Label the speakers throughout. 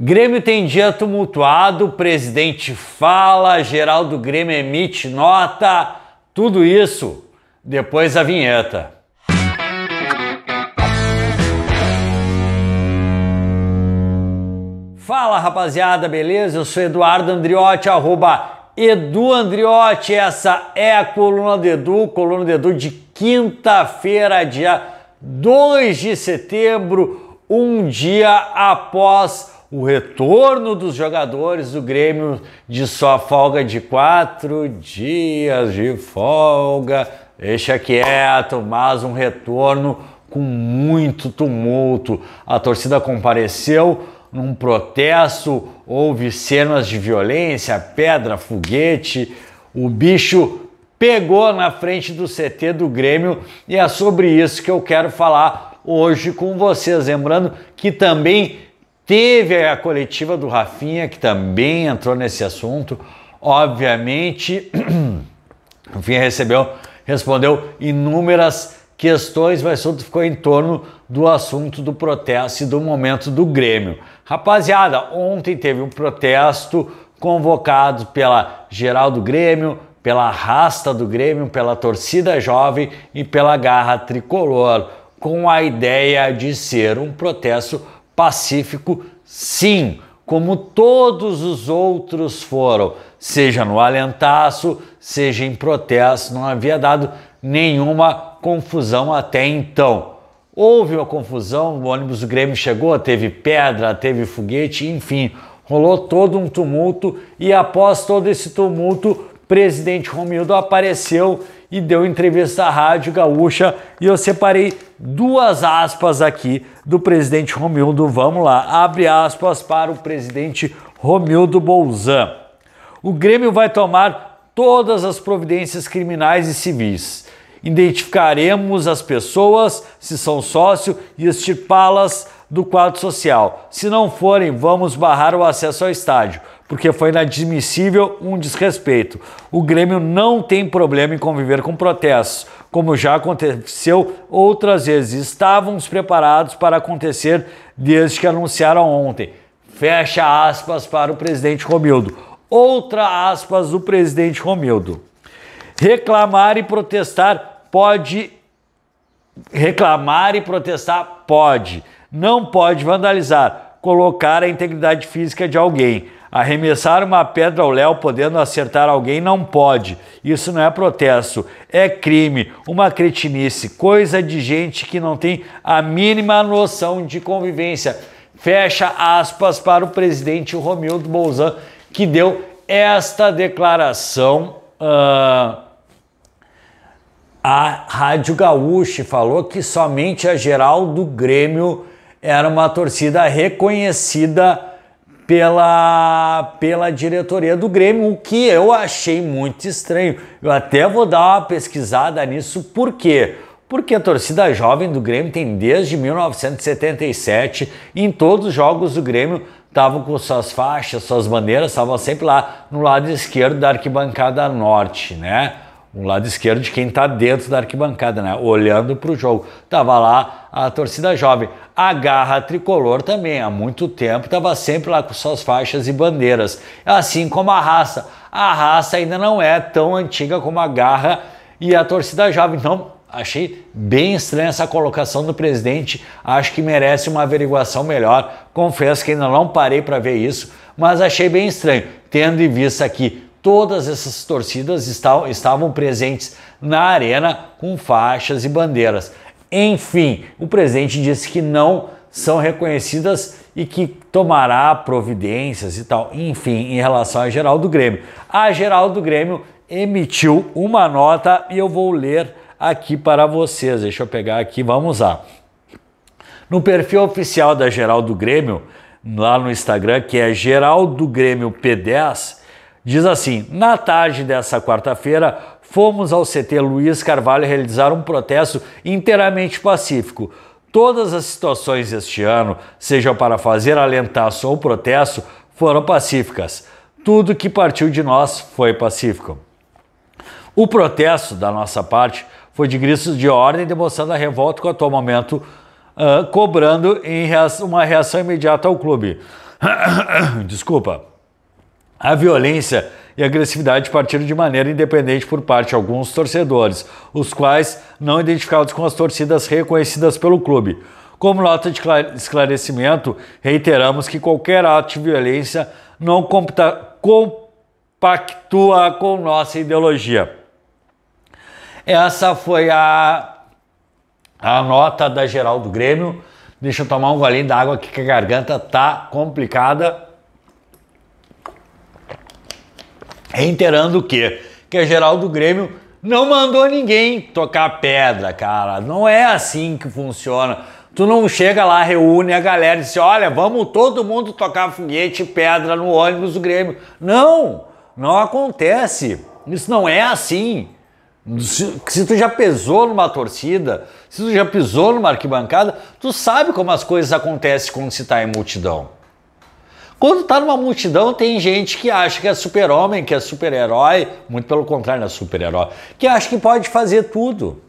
Speaker 1: Grêmio tem dia tumultuado, o presidente fala, Geraldo Grêmio emite nota, tudo isso depois da vinheta. Fala rapaziada, beleza? Eu sou Eduardo Andriotti, arroba Edu Andriotti. Essa é a coluna do Edu, coluna do Edu de quinta-feira, dia 2 de setembro, um dia após o retorno dos jogadores do Grêmio de sua folga de quatro dias de folga. Deixa quieto, é, mas um retorno com muito tumulto. A torcida compareceu num protesto, houve cenas de violência, pedra, foguete. O bicho pegou na frente do CT do Grêmio e é sobre isso que eu quero falar hoje com vocês. Lembrando que também Teve a coletiva do Rafinha, que também entrou nesse assunto. Obviamente, Rafinha recebeu, respondeu inúmeras questões, mas tudo ficou em torno do assunto do protesto e do momento do Grêmio. Rapaziada, ontem teve um protesto convocado pela geral do Grêmio, pela rasta do Grêmio, pela torcida jovem e pela garra tricolor, com a ideia de ser um protesto pacífico, sim, como todos os outros foram, seja no alentaço, seja em protesto, não havia dado nenhuma confusão até então. Houve uma confusão, o ônibus do Grêmio chegou, teve pedra, teve foguete, enfim, rolou todo um tumulto e após todo esse tumulto, presidente Romildo apareceu e deu entrevista à Rádio Gaúcha e eu separei duas aspas aqui do presidente Romildo. Vamos lá, abre aspas para o presidente Romildo Bolzan. O Grêmio vai tomar todas as providências criminais e civis. Identificaremos as pessoas, se são sócio, e extirpá-las do quadro social. Se não forem, vamos barrar o acesso ao estádio porque foi inadmissível um desrespeito. O Grêmio não tem problema em conviver com protestos, como já aconteceu outras vezes. Estávamos preparados para acontecer desde que anunciaram ontem. Fecha aspas para o presidente Romildo. Outra aspas do presidente Romildo. Reclamar e protestar pode. Reclamar e protestar pode. Não pode vandalizar, colocar a integridade física de alguém Arremessar uma pedra ao léu podendo acertar alguém não pode. Isso não é protesto, é crime, uma cretinice, coisa de gente que não tem a mínima noção de convivência. Fecha aspas para o presidente Romildo Bolzan, que deu esta declaração uh, à Rádio Gaúche, Falou que somente a geral do Grêmio era uma torcida reconhecida pela, pela diretoria do Grêmio, o que eu achei muito estranho. Eu até vou dar uma pesquisada nisso, por quê? Porque a torcida jovem do Grêmio tem desde 1977, em todos os jogos do Grêmio, estavam com suas faixas, suas bandeiras, estavam sempre lá no lado esquerdo da arquibancada norte, né? um lado esquerdo de quem está dentro da arquibancada, né? olhando para o jogo. Tava lá a torcida jovem a garra tricolor também, há muito tempo, estava sempre lá com suas faixas e bandeiras. Assim como a raça. A raça ainda não é tão antiga como a garra e a torcida jovem. Então, achei bem estranha essa colocação do presidente. Acho que merece uma averiguação melhor. Confesso que ainda não parei para ver isso, mas achei bem estranho, tendo em vista que todas essas torcidas estavam presentes na arena com faixas e bandeiras. Enfim, o presidente disse que não são reconhecidas e que tomará providências e tal. Enfim, em relação a Geraldo Grêmio. A Geraldo Grêmio emitiu uma nota e eu vou ler aqui para vocês. Deixa eu pegar aqui, vamos lá. No perfil oficial da Geraldo Grêmio, lá no Instagram, que é Geraldo Grêmio P10, diz assim: na tarde dessa quarta-feira, fomos ao CT Luiz Carvalho realizar um protesto inteiramente pacífico. Todas as situações este ano, seja para fazer alentação ou protesto, foram pacíficas. Tudo que partiu de nós foi pacífico. O protesto da nossa parte foi de gritos de ordem demonstrando a revolta com o atual momento, uh, cobrando reação, uma reação imediata ao clube. Desculpa. A violência e agressividade partiram de maneira independente por parte de alguns torcedores, os quais não identificados com as torcidas reconhecidas pelo clube. Como nota de esclarecimento, reiteramos que qualquer ato de violência não compactua com nossa ideologia. Essa foi a, a nota da geral do Grêmio. Deixa eu tomar um golinho d'água aqui que a garganta tá complicada. Reiterando o quê? Que a geral do Grêmio não mandou ninguém tocar pedra, cara. Não é assim que funciona. Tu não chega lá, reúne a galera e diz: olha, vamos todo mundo tocar foguete e pedra no ônibus do Grêmio. Não, não acontece. Isso não é assim. Se, se, tu já pesou numa torcida, se tu já pisou numa arquibancada, tu sabe como as coisas acontecem quando se está em multidão. Quando tá numa multidão, tem gente que acha que é super-homem, que é super-herói, muito pelo contrário, não é super-herói, que acha que pode fazer tudo,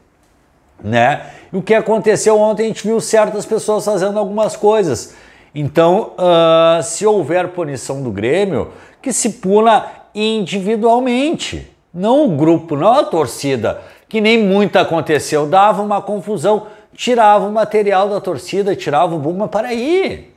Speaker 1: né? E o que aconteceu ontem, a gente viu certas pessoas fazendo algumas coisas. Então, uh, se houver punição do Grêmio, que se puna individualmente, não o grupo, não a torcida, que nem muito aconteceu, dava uma confusão, tirava o material da torcida, tirava o Buma para aí,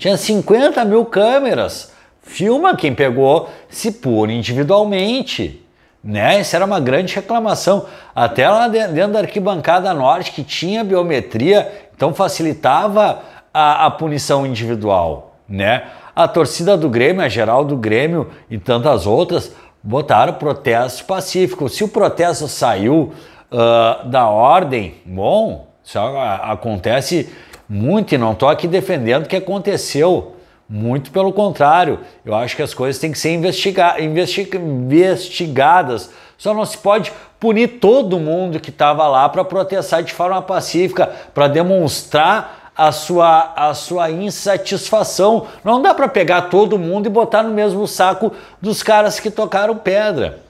Speaker 1: tinha 50 mil câmeras. Filma quem pegou, se pôr individualmente. Né? Isso era uma grande reclamação. Até lá dentro da arquibancada norte, que tinha biometria, então facilitava a, a punição individual. Né? A torcida do Grêmio, a geral do Grêmio e tantas outras botaram protesto pacífico. Se o protesto saiu uh, da ordem, bom, isso acontece muito, e não estou aqui defendendo o que aconteceu. Muito pelo contrário, eu acho que as coisas têm que ser investiga investigadas. Só não se pode punir todo mundo que estava lá para protestar de forma pacífica, para demonstrar a sua, a sua insatisfação. Não dá para pegar todo mundo e botar no mesmo saco dos caras que tocaram pedra.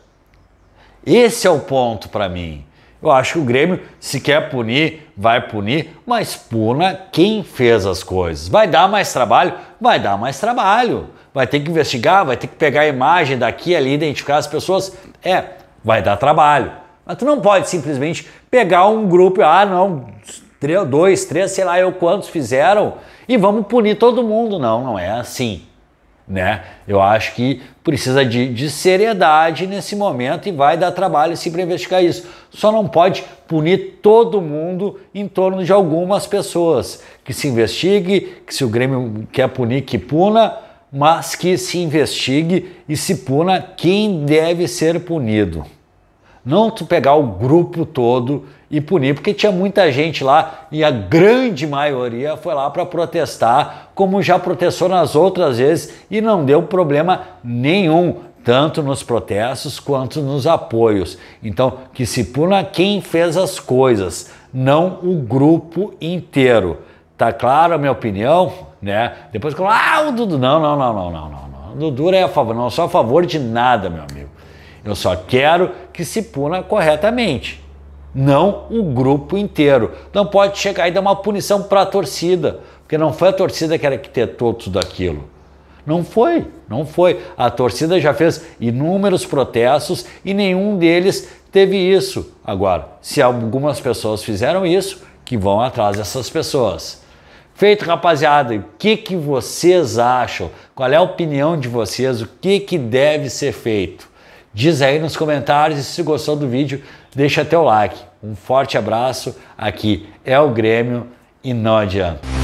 Speaker 1: Esse é o ponto para mim. Eu acho que o Grêmio, se quer punir, vai punir, mas puna quem fez as coisas. Vai dar mais trabalho? Vai dar mais trabalho. Vai ter que investigar, vai ter que pegar a imagem daqui ali, identificar as pessoas. É, vai dar trabalho. Mas tu não pode simplesmente pegar um grupo, ah, não, três, dois, três, sei lá eu quantos fizeram, e vamos punir todo mundo. Não, não é assim né? Eu acho que precisa de, de, seriedade nesse momento e vai dar trabalho se para investigar isso. Só não pode punir todo mundo em torno de algumas pessoas. Que se investigue, que se o Grêmio quer punir, que puna, mas que se investigue e se puna quem deve ser punido. Não tu pegar o grupo todo e punir, porque tinha muita gente lá e a grande maioria foi lá para protestar, como já protestou nas outras vezes e não deu problema nenhum, tanto nos protestos quanto nos apoios. Então, que se puna quem fez as coisas, não o grupo inteiro. Tá claro a minha opinião, né? Depois que ah, o Dudu, não, não, não, não, não, não. O Dudu é a favor, não sou a favor de nada, meu amigo. Eu só quero que se puna corretamente, não o grupo inteiro. Não pode chegar e dar uma punição para a torcida, porque não foi a torcida que arquitetou tudo aquilo. Não foi, não foi. A torcida já fez inúmeros protestos e nenhum deles teve isso. Agora, se algumas pessoas fizeram isso, que vão atrás dessas pessoas. Feito, rapaziada, o que, que vocês acham? Qual é a opinião de vocês? O que, que deve ser feito? Diz aí nos comentários e se gostou do vídeo, deixa teu like. Um forte abraço. Aqui é o Grêmio e não adianta.